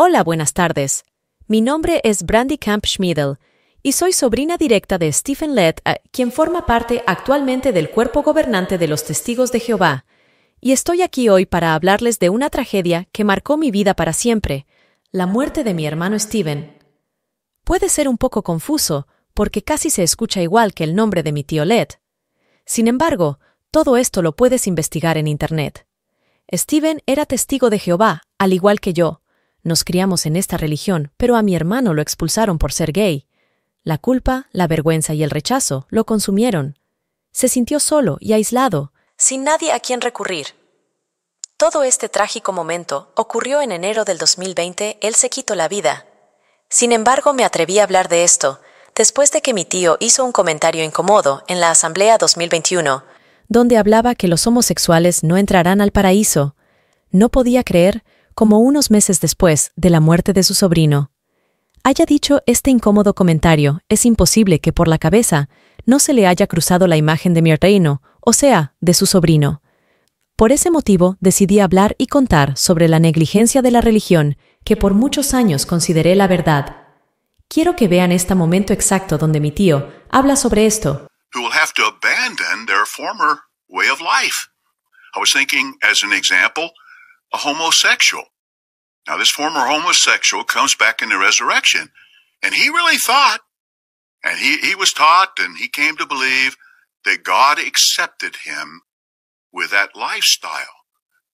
Hola, buenas tardes. Mi nombre es Brandy Camp Schmidl y soy sobrina directa de Stephen Lett, quien forma parte actualmente del cuerpo gobernante de los testigos de Jehová. Y estoy aquí hoy para hablarles de una tragedia que marcó mi vida para siempre, la muerte de mi hermano Stephen. Puede ser un poco confuso, porque casi se escucha igual que el nombre de mi tío Led. Sin embargo, todo esto lo puedes investigar en Internet. Stephen era testigo de Jehová, al igual que yo, nos criamos en esta religión, pero a mi hermano lo expulsaron por ser gay. La culpa, la vergüenza y el rechazo lo consumieron. Se sintió solo y aislado, sin nadie a quien recurrir. Todo este trágico momento ocurrió en enero del 2020, él se quitó la vida. Sin embargo, me atreví a hablar de esto, después de que mi tío hizo un comentario incómodo en la Asamblea 2021, donde hablaba que los homosexuales no entrarán al paraíso. No podía creer como unos meses después de la muerte de su sobrino. Haya dicho este incómodo comentario, es imposible que por la cabeza no se le haya cruzado la imagen de mi reino, o sea, de su sobrino. Por ese motivo decidí hablar y contar sobre la negligencia de la religión que por muchos años consideré la verdad. Quiero que vean este momento exacto donde mi tío habla sobre esto. Who a homosexual. Now, this former homosexual comes back in the resurrection, and he really thought, and he, he was taught, and he came to believe that God accepted him with that lifestyle.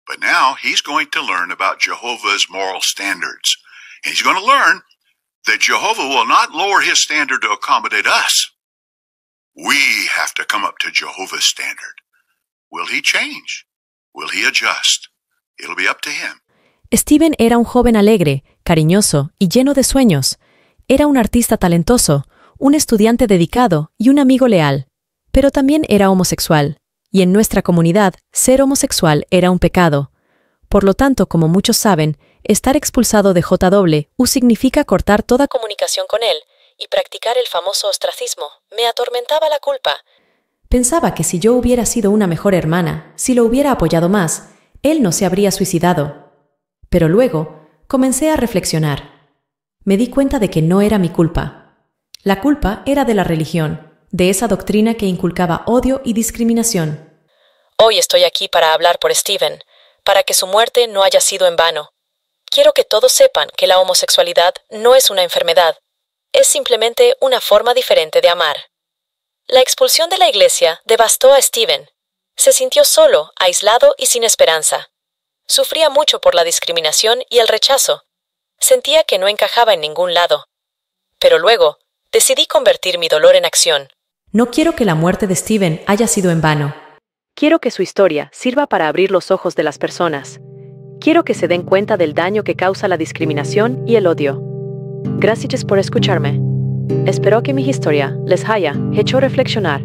But now he's going to learn about Jehovah's moral standards. And he's going to learn that Jehovah will not lower his standard to accommodate us. We have to come up to Jehovah's standard. Will he change? Will he adjust? It'll Steven era un joven alegre, cariñoso y lleno de sueños. Era un artista talentoso, un estudiante dedicado y un amigo leal. Pero también era homosexual, y en nuestra comunidad ser homosexual era un pecado. Por lo tanto, como muchos saben, estar expulsado de JW significa cortar toda comunicación con él y practicar el famoso ostracismo. Me atormentaba la culpa. Pensaba que si yo hubiera sido una mejor hermana, si lo hubiera apoyado más, él no se habría suicidado. Pero luego comencé a reflexionar. Me di cuenta de que no era mi culpa. La culpa era de la religión, de esa doctrina que inculcaba odio y discriminación. Hoy estoy aquí para hablar por Steven, para que su muerte no haya sido en vano. Quiero que todos sepan que la homosexualidad no es una enfermedad, es simplemente una forma diferente de amar. La expulsión de la iglesia devastó a Steven, se sintió solo, aislado y sin esperanza. Sufría mucho por la discriminación y el rechazo. Sentía que no encajaba en ningún lado. Pero luego, decidí convertir mi dolor en acción. No quiero que la muerte de Steven haya sido en vano. Quiero que su historia sirva para abrir los ojos de las personas. Quiero que se den cuenta del daño que causa la discriminación y el odio. Gracias por escucharme. Espero que mi historia les haya hecho reflexionar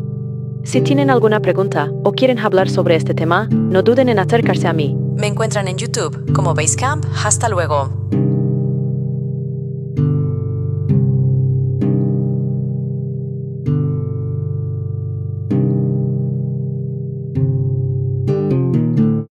si tienen alguna pregunta o quieren hablar sobre este tema, no duden en acercarse a mí. Me encuentran en YouTube como Basecamp. Hasta luego.